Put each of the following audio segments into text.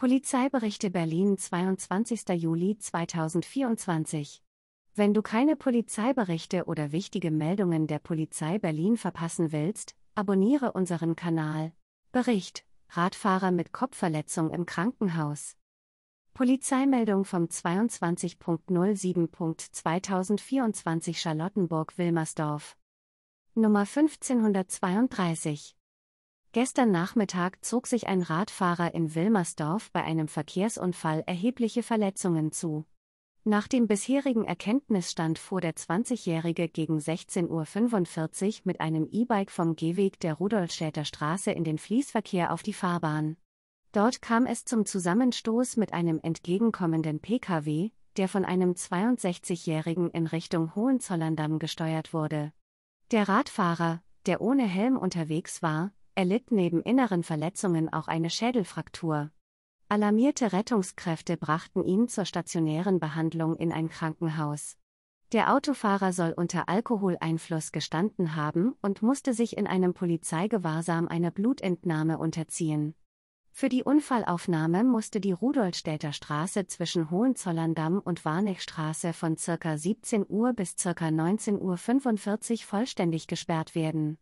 Polizeiberichte Berlin 22. Juli 2024 Wenn du keine Polizeiberichte oder wichtige Meldungen der Polizei Berlin verpassen willst, abonniere unseren Kanal. Bericht Radfahrer mit Kopfverletzung im Krankenhaus. Polizeimeldung vom 22.07.2024 Charlottenburg-Wilmersdorf. Nummer 1532. Gestern Nachmittag zog sich ein Radfahrer in Wilmersdorf bei einem Verkehrsunfall erhebliche Verletzungen zu. Nach dem bisherigen Erkenntnisstand fuhr der 20-Jährige gegen 16.45 Uhr mit einem E-Bike vom Gehweg der Rudolstädter Straße in den Fließverkehr auf die Fahrbahn. Dort kam es zum Zusammenstoß mit einem entgegenkommenden Pkw, der von einem 62-Jährigen in Richtung Hohenzollern-Damm gesteuert wurde. Der Radfahrer, der ohne Helm unterwegs war, er litt neben inneren Verletzungen auch eine Schädelfraktur. Alarmierte Rettungskräfte brachten ihn zur stationären Behandlung in ein Krankenhaus. Der Autofahrer soll unter Alkoholeinfluss gestanden haben und musste sich in einem Polizeigewahrsam einer Blutentnahme unterziehen. Für die Unfallaufnahme musste die Rudolstädter Straße zwischen Hohenzollerndamm und Warnechstraße von ca. 17 Uhr bis ca. 19.45 Uhr vollständig gesperrt werden.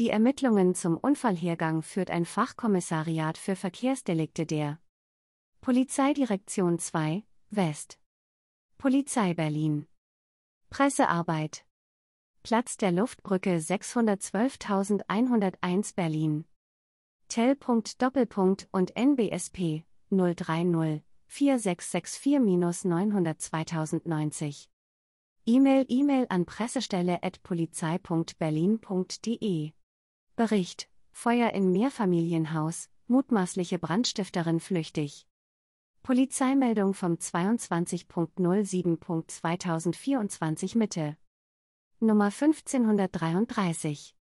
Die Ermittlungen zum Unfallhergang führt ein Fachkommissariat für Verkehrsdelikte der Polizeidirektion 2, West. Polizei Berlin. Pressearbeit. Platz der Luftbrücke 612.101 Berlin. Tel. Doppelpunkt und NBSP 030 4664-902090. E-Mail E-Mail an pressestelle.polizei.berlin.de Bericht: Feuer in Mehrfamilienhaus, mutmaßliche Brandstifterin flüchtig. Polizeimeldung vom 22.07.2024 Mitte. Nummer 1533.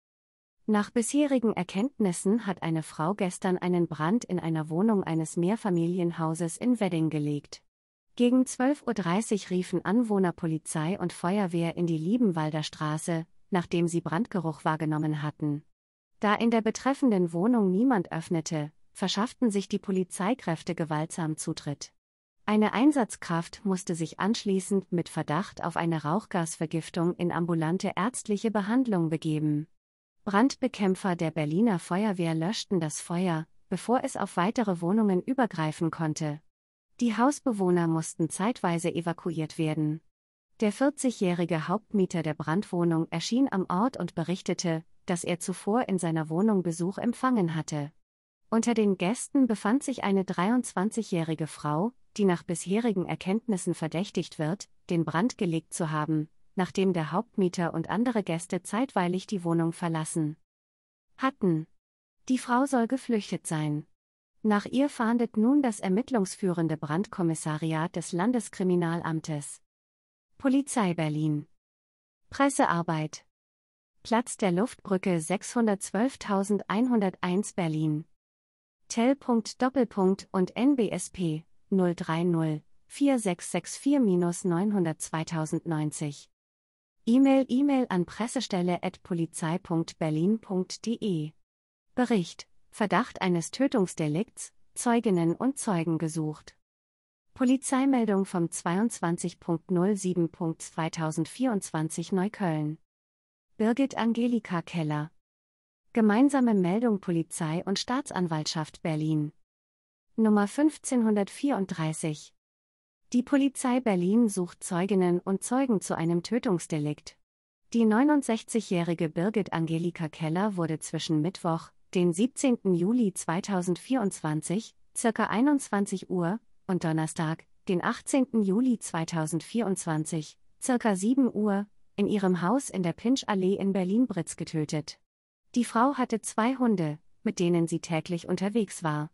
Nach bisherigen Erkenntnissen hat eine Frau gestern einen Brand in einer Wohnung eines Mehrfamilienhauses in Wedding gelegt. Gegen 12.30 Uhr riefen Anwohner Polizei und Feuerwehr in die Liebenwalder Straße, nachdem sie Brandgeruch wahrgenommen hatten. Da in der betreffenden Wohnung niemand öffnete, verschafften sich die Polizeikräfte gewaltsam Zutritt. Eine Einsatzkraft musste sich anschließend mit Verdacht auf eine Rauchgasvergiftung in ambulante ärztliche Behandlung begeben. Brandbekämpfer der Berliner Feuerwehr löschten das Feuer, bevor es auf weitere Wohnungen übergreifen konnte. Die Hausbewohner mussten zeitweise evakuiert werden. Der 40-jährige Hauptmieter der Brandwohnung erschien am Ort und berichtete, dass er zuvor in seiner Wohnung Besuch empfangen hatte. Unter den Gästen befand sich eine 23-jährige Frau, die nach bisherigen Erkenntnissen verdächtigt wird, den Brand gelegt zu haben, nachdem der Hauptmieter und andere Gäste zeitweilig die Wohnung verlassen hatten. Die Frau soll geflüchtet sein. Nach ihr fahndet nun das ermittlungsführende Brandkommissariat des Landeskriminalamtes. Polizei Berlin. Pressearbeit. Platz der Luftbrücke 612.101 Berlin. Tel. Doppelpunkt und NBSP 030 4664-902090. E-Mail E-Mail an pressestelle@polizei.berlin.de. Bericht: Verdacht eines Tötungsdelikts, Zeuginnen und Zeugen gesucht. Polizeimeldung vom 22.07.2024 Neukölln. Birgit Angelika Keller. Gemeinsame Meldung Polizei und Staatsanwaltschaft Berlin. Nummer 1534. Die Polizei Berlin sucht Zeuginnen und Zeugen zu einem Tötungsdelikt. Die 69-jährige Birgit Angelika Keller wurde zwischen Mittwoch, den 17. Juli 2024, circa 21 Uhr, und Donnerstag, den 18. Juli 2024, circa 7 Uhr, in ihrem Haus in der Pinschallee in Berlin-Britz getötet. Die Frau hatte zwei Hunde, mit denen sie täglich unterwegs war.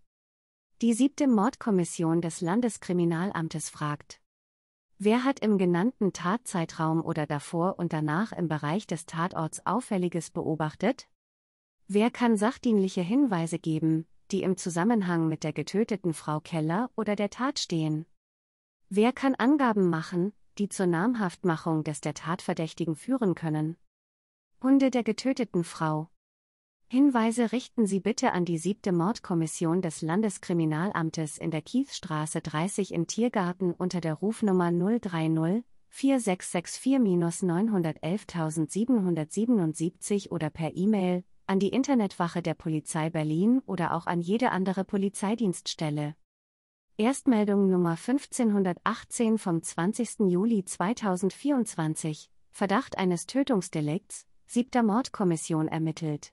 Die siebte Mordkommission des Landeskriminalamtes fragt. Wer hat im genannten Tatzeitraum oder davor und danach im Bereich des Tatorts Auffälliges beobachtet? Wer kann sachdienliche Hinweise geben, die im Zusammenhang mit der getöteten Frau Keller oder der Tat stehen? Wer kann Angaben machen, die zur Namhaftmachung des der Tatverdächtigen führen können. Hunde der getöteten Frau. Hinweise richten Sie bitte an die siebte Mordkommission des Landeskriminalamtes in der Kiesstraße 30 im Tiergarten unter der Rufnummer 030 4664-911777 oder per E-Mail an die Internetwache der Polizei Berlin oder auch an jede andere Polizeidienststelle. Erstmeldung Nummer 1518 vom 20. Juli 2024, Verdacht eines Tötungsdelikts, siebter Mordkommission ermittelt.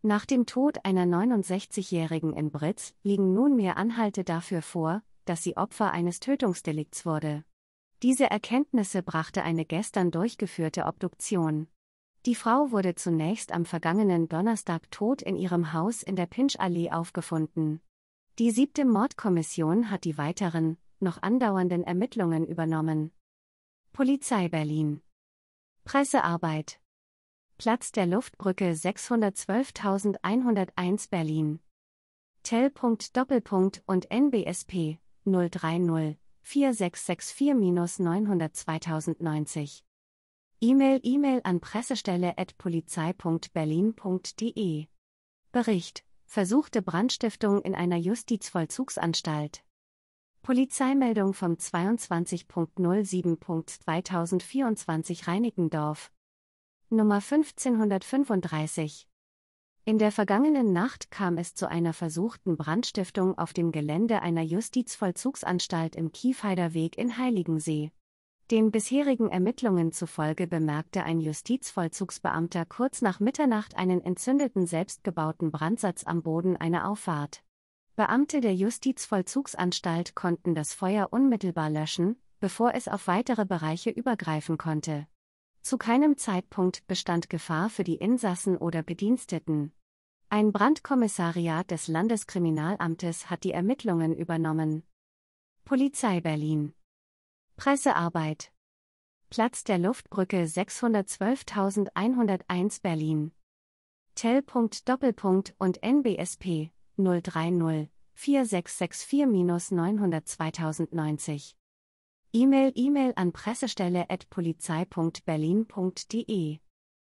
Nach dem Tod einer 69-Jährigen in Britz liegen nunmehr Anhalte dafür vor, dass sie Opfer eines Tötungsdelikts wurde. Diese Erkenntnisse brachte eine gestern durchgeführte Obduktion. Die Frau wurde zunächst am vergangenen Donnerstag tot in ihrem Haus in der Pinchallee aufgefunden. Die siebte Mordkommission hat die weiteren, noch andauernden Ermittlungen übernommen. Polizei Berlin. Pressearbeit. Platz der Luftbrücke 612.101 Berlin. Tel. Doppelpunkt und NBSP 030 4664-902090. E-Mail E-Mail an pressestelle.polizei.berlin.de. Bericht versuchte Brandstiftung in einer Justizvollzugsanstalt. Polizeimeldung vom 22.07.2024 Reinickendorf. Nummer 1535. In der vergangenen Nacht kam es zu einer versuchten Brandstiftung auf dem Gelände einer Justizvollzugsanstalt im Kiefheider Weg in Heiligensee. Den bisherigen Ermittlungen zufolge bemerkte ein Justizvollzugsbeamter kurz nach Mitternacht einen entzündeten selbstgebauten Brandsatz am Boden einer Auffahrt. Beamte der Justizvollzugsanstalt konnten das Feuer unmittelbar löschen, bevor es auf weitere Bereiche übergreifen konnte. Zu keinem Zeitpunkt bestand Gefahr für die Insassen oder Bediensteten. Ein Brandkommissariat des Landeskriminalamtes hat die Ermittlungen übernommen. Polizei Berlin Pressearbeit. Platz der Luftbrücke 612.101 Berlin. Tel. Doppelpunkt und NBSP 030 4664-902090. E-Mail E-Mail an pressestelle.polizei.berlin.de